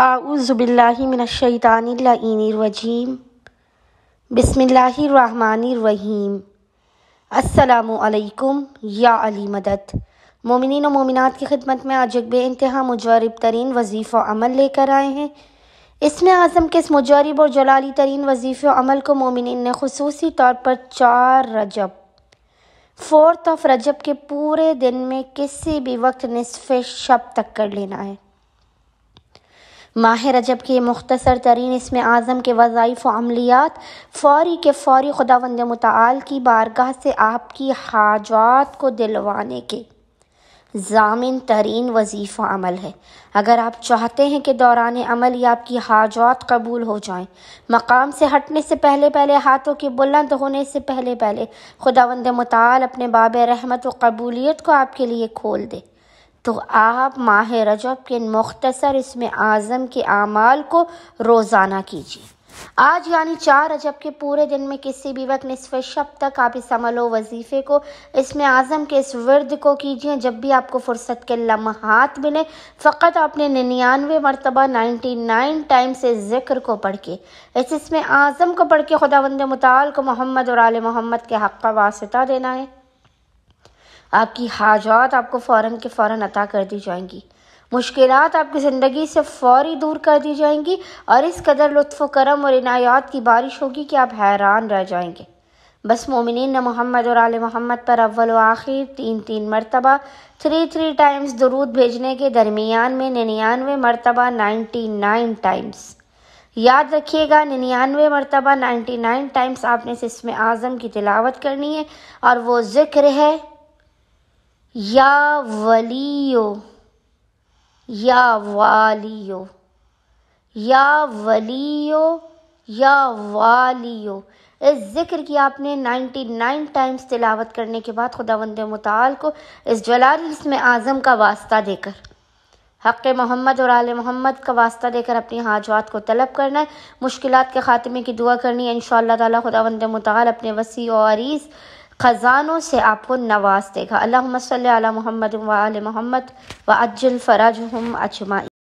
आउज़बिल्लिमिनशैतानरजीम बसमीम असलकुम या अली मदद मोमिन मोमिनात मोमिनत की खिदमत में आज एक बेानतहा मुजरब तरीन वजीफ़ अमल लेकर आए हैं इसमें आज़म के इस मुजरब और जलाली तरीन वजीफ़ अमल को मोमिन ने खसूस तौर पर चार रजब फोर्थ ऑफ रजब के पूरे दिन में किसी भी वक्त नसफ़ शब तक कर लेना है माह रजब के मुख्तसर तरीन इसम आज़म के वज़ाइफ अमलियात फ़ौरी के फ़ौरी ख़ुदा वंद मताल की बारगाह से आपकी हाजात को दिलवाने के जामिन तरीन वजीफ़ा अमल है अगर आप चाहते हैं कि दौरान अमल ये आपकी हाजात कबूल हो जाए मकाम से हटने से पहले पहले हाथों के बुलंद होने से पहले पहले खुदा वंद मताल अपने बाब रहमत व कबूलियत को आपके लिए खोल दे तो आप माह रजब के मख्तसर इसमें आज़म के अमाल को रोज़ाना कीजिए आज यानी चार रजब के पूरे दिन में किसी भी वक्त निसफ शब तक आप इस अमल व वजीफ़े को इसमें आज़म के इस वर्द को कीजिए जब भी आपको फुर्सत के लम्हात मिले फ़कत आपने निन्यानवे मरतबा नाइन्टी नाइन टाइम से ज़िक्र को पढ़ के इस इसमें आज़म को पढ़ के खुदा वंद मताल को मोहम्मद और आल मोहम्मद के हक़ का वास्ता देना है आपकी हाजात आपको फ़ौर के फ़ौर अता कर दी जाएंगी मुश्किल आपकी ज़िंदगी से फौरी दूर कर दी जाएंगी और इस कदर लुत्फ़ करम और इनायात की बारिश होगी कि आप हैरान रह जाएंगे बस मोमिन ने मोहम्मद और आल मोहम्मद पर अव्वल आखिर तीन तीन मरतबा थ्री थ्री टाइम्स दरूद भेजने के दरमियान में निन्यानवे मरतबा नाइन्टी नाइन टाइम्स याद रखिएगा निन्यानवे मरतबा नाइन्टी नाइन टाइम्स आपने इसमें आज़म की तिलावत करनी है और वो ज़िक्र है या वलियो या वालियो या वलियो या वालियो इस ज़िक्र की आपने नाइन टाइम्स तिलावत करने के बाद खुदा वंद मताल को इस जलाल में आज़म का वास्ता देकर हक़ मोहम्मद और आल मोहम्मद का वास्ता देकर अपनी हाजवात को तलब करना है मुश्किल के ख़ात्मे की दुआ करनी है इन शाह खुदा वंद मताल अपने वसी और अरीज़ ख़जानों से आपको नवाज देगा अल्लाह सल मोहम्मद वाल मोहम्मद व अज्जल फ़राज हम अजमा